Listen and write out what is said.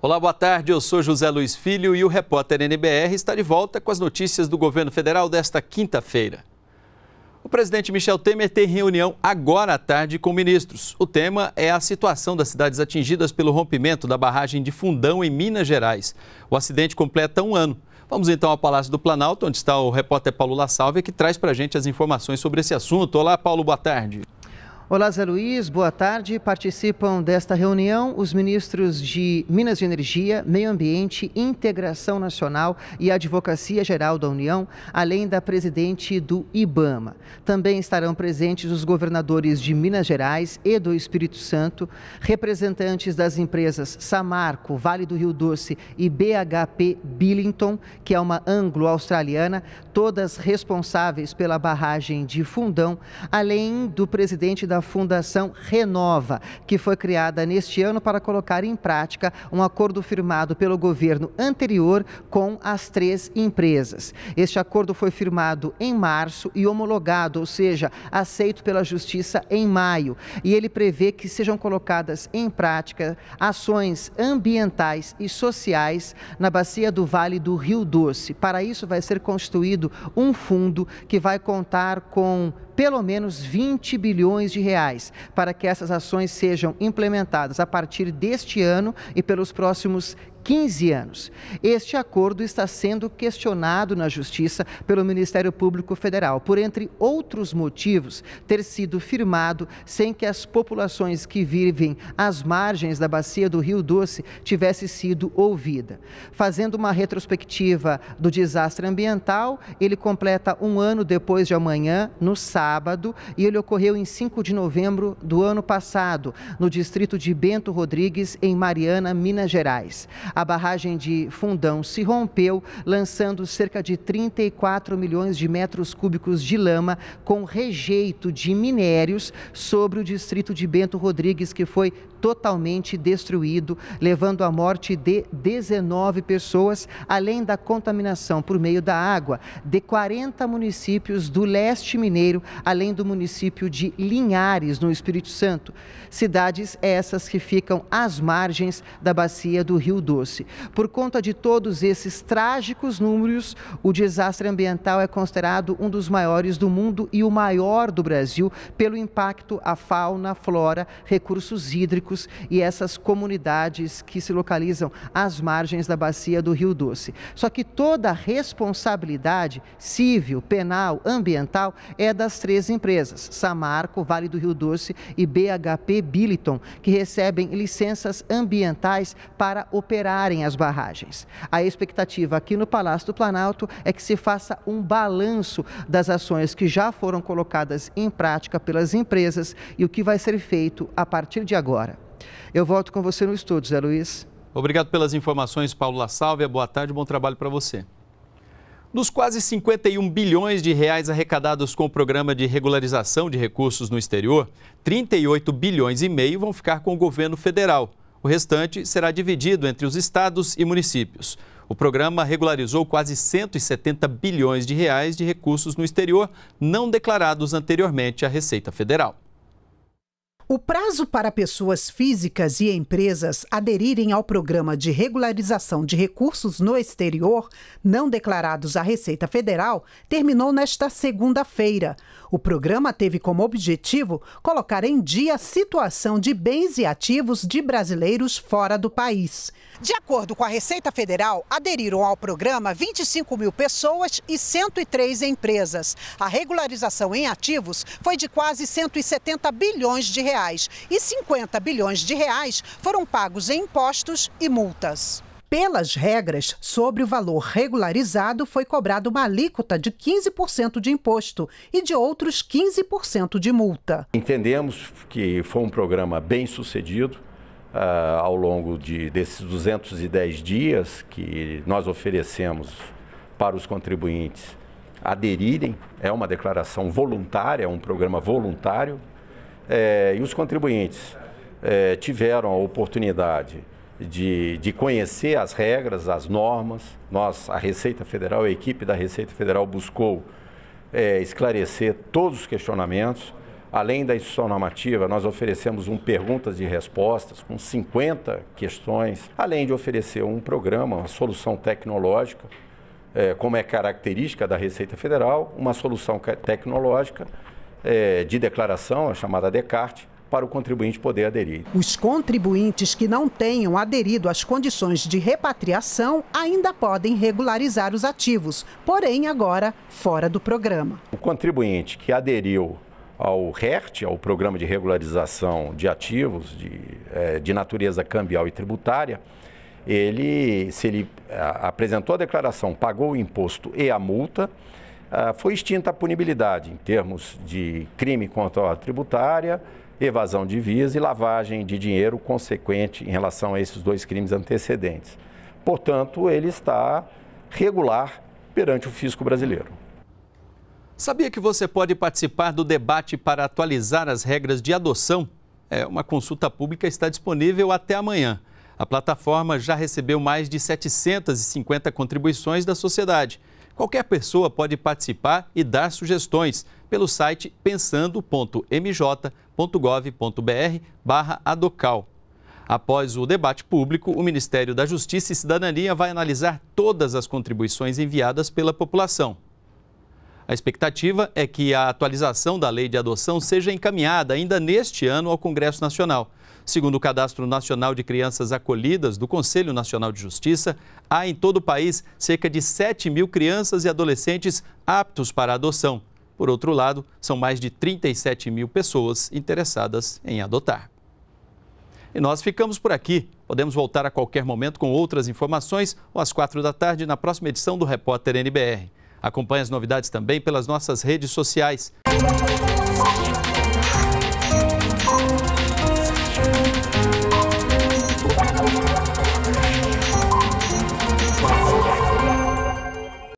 Olá, boa tarde. Eu sou José Luiz Filho e o repórter NBR está de volta com as notícias do governo federal desta quinta-feira. O presidente Michel Temer tem reunião agora à tarde com ministros. O tema é a situação das cidades atingidas pelo rompimento da barragem de Fundão, em Minas Gerais. O acidente completa um ano. Vamos então ao Palácio do Planalto, onde está o repórter Paulo La Salve, que traz para a gente as informações sobre esse assunto. Olá, Paulo, boa tarde. Olá, Zé Luiz, boa tarde. Participam desta reunião os ministros de Minas e Energia, Meio Ambiente, Integração Nacional e Advocacia Geral da União, além da presidente do IBAMA. Também estarão presentes os governadores de Minas Gerais e do Espírito Santo, representantes das empresas Samarco, Vale do Rio Doce e BHP Billington, que é uma anglo-australiana, todas responsáveis pela barragem de Fundão, além do presidente da da Fundação Renova, que foi criada neste ano para colocar em prática um acordo firmado pelo governo anterior com as três empresas. Este acordo foi firmado em março e homologado, ou seja, aceito pela Justiça em maio. E ele prevê que sejam colocadas em prática ações ambientais e sociais na bacia do Vale do Rio Doce. Para isso, vai ser constituído um fundo que vai contar com pelo menos 20 bilhões de reais para que essas ações sejam implementadas a partir deste ano e pelos próximos 15 anos. Este acordo está sendo questionado na Justiça pelo Ministério Público Federal, por entre outros motivos, ter sido firmado sem que as populações que vivem às margens da bacia do Rio Doce tivessem sido ouvida. Fazendo uma retrospectiva do desastre ambiental, ele completa um ano depois de amanhã, no sábado, e ele ocorreu em 5 de novembro do ano passado, no distrito de Bento Rodrigues, em Mariana, Minas Gerais. A barragem de Fundão se rompeu, lançando cerca de 34 milhões de metros cúbicos de lama com rejeito de minérios sobre o distrito de Bento Rodrigues, que foi totalmente destruído, levando à morte de 19 pessoas, além da contaminação por meio da água de 40 municípios do leste mineiro, além do município de Linhares, no Espírito Santo. Cidades essas que ficam às margens da bacia do Rio Doce trouxe. Por conta de todos esses trágicos números, o desastre ambiental é considerado um dos maiores do mundo e o maior do Brasil pelo impacto à fauna, flora, recursos hídricos e essas comunidades que se localizam às margens da bacia do Rio Doce. Só que toda a responsabilidade civil, penal, ambiental é das três empresas: Samarco, Vale do Rio Doce e BHP Billiton, que recebem licenças ambientais para operar recuperarem as barragens. A expectativa aqui no Palácio do Planalto é que se faça um balanço das ações que já foram colocadas em prática pelas empresas e o que vai ser feito a partir de agora. Eu volto com você no estúdio, Zé Luiz. Obrigado pelas informações, Paulo La Boa tarde, bom trabalho para você. Dos quase 51 bilhões de reais arrecadados com o programa de regularização de recursos no exterior, 38 bilhões e meio vão ficar com o governo federal. O restante será dividido entre os estados e municípios. O programa regularizou quase 170 bilhões de reais de recursos no exterior não declarados anteriormente à Receita Federal. O prazo para pessoas físicas e empresas aderirem ao programa de regularização de recursos no exterior não declarados à Receita Federal terminou nesta segunda-feira. O programa teve como objetivo colocar em dia a situação de bens e ativos de brasileiros fora do país. De acordo com a Receita Federal, aderiram ao programa 25 mil pessoas e 103 empresas. A regularização em ativos foi de quase 170 bilhões de reais reais e 50 bilhões de reais foram pagos em impostos e multas. Pelas regras, sobre o valor regularizado foi cobrada uma alíquota de 15% de imposto e de outros 15% de multa. Entendemos que foi um programa bem sucedido uh, ao longo de, desses 210 dias que nós oferecemos para os contribuintes aderirem. É uma declaração voluntária, é um programa voluntário, é, e os contribuintes é, tiveram a oportunidade de, de conhecer as regras, as normas. Nós, a Receita Federal, a equipe da Receita Federal buscou é, esclarecer todos os questionamentos. Além da instituição normativa, nós oferecemos um perguntas e respostas com 50 questões, além de oferecer um programa, uma solução tecnológica, é, como é característica da Receita Federal, uma solução tecnológica é, de declaração, a chamada Descartes, para o contribuinte poder aderir. Os contribuintes que não tenham aderido às condições de repatriação ainda podem regularizar os ativos, porém agora fora do programa. O contribuinte que aderiu ao RERT, ao Programa de Regularização de Ativos de, é, de Natureza Cambial e Tributária, ele, se ele apresentou a declaração, pagou o imposto e a multa, ah, foi extinta a punibilidade em termos de crime contra a tributária, evasão de vias e lavagem de dinheiro consequente em relação a esses dois crimes antecedentes. Portanto, ele está regular perante o fisco brasileiro. Sabia que você pode participar do debate para atualizar as regras de adoção? É, uma consulta pública está disponível até amanhã. A plataforma já recebeu mais de 750 contribuições da sociedade. Qualquer pessoa pode participar e dar sugestões pelo site pensando.mj.gov.br barra adocal. Após o debate público, o Ministério da Justiça e Cidadania vai analisar todas as contribuições enviadas pela população. A expectativa é que a atualização da lei de adoção seja encaminhada ainda neste ano ao Congresso Nacional. Segundo o Cadastro Nacional de Crianças Acolhidas do Conselho Nacional de Justiça, há em todo o país cerca de 7 mil crianças e adolescentes aptos para adoção. Por outro lado, são mais de 37 mil pessoas interessadas em adotar. E nós ficamos por aqui. Podemos voltar a qualquer momento com outras informações ou às quatro da tarde na próxima edição do Repórter NBR. Acompanhe as novidades também pelas nossas redes sociais.